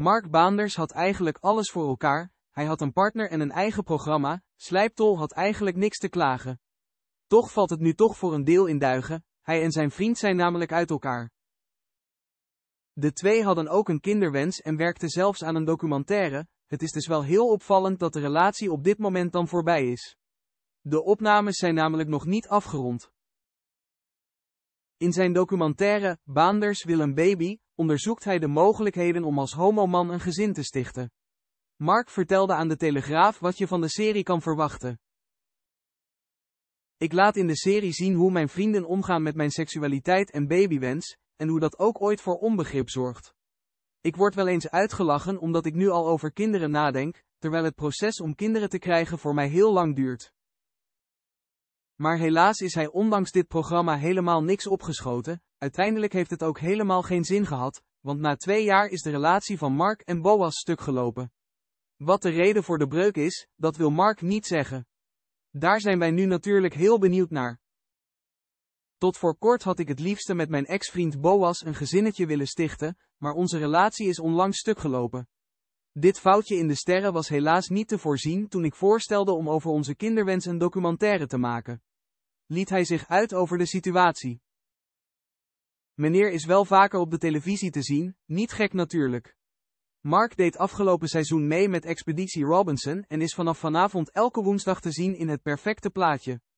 Mark Baanders had eigenlijk alles voor elkaar, hij had een partner en een eigen programma, Slijptol had eigenlijk niks te klagen. Toch valt het nu toch voor een deel in duigen, hij en zijn vriend zijn namelijk uit elkaar. De twee hadden ook een kinderwens en werkten zelfs aan een documentaire, het is dus wel heel opvallend dat de relatie op dit moment dan voorbij is. De opnames zijn namelijk nog niet afgerond. In zijn documentaire Baanders wil een baby onderzoekt hij de mogelijkheden om als homoman een gezin te stichten. Mark vertelde aan de Telegraaf wat je van de serie kan verwachten. Ik laat in de serie zien hoe mijn vrienden omgaan met mijn seksualiteit en babywens, en hoe dat ook ooit voor onbegrip zorgt. Ik word wel eens uitgelachen omdat ik nu al over kinderen nadenk, terwijl het proces om kinderen te krijgen voor mij heel lang duurt. Maar helaas is hij ondanks dit programma helemaal niks opgeschoten, uiteindelijk heeft het ook helemaal geen zin gehad, want na twee jaar is de relatie van Mark en Boas stuk gelopen. Wat de reden voor de breuk is, dat wil Mark niet zeggen. Daar zijn wij nu natuurlijk heel benieuwd naar. Tot voor kort had ik het liefste met mijn ex-vriend Boas een gezinnetje willen stichten, maar onze relatie is onlangs stuk gelopen. Dit foutje in de sterren was helaas niet te voorzien toen ik voorstelde om over onze kinderwens een documentaire te maken liet hij zich uit over de situatie. Meneer is wel vaker op de televisie te zien, niet gek natuurlijk. Mark deed afgelopen seizoen mee met Expeditie Robinson en is vanaf vanavond elke woensdag te zien in het perfecte plaatje.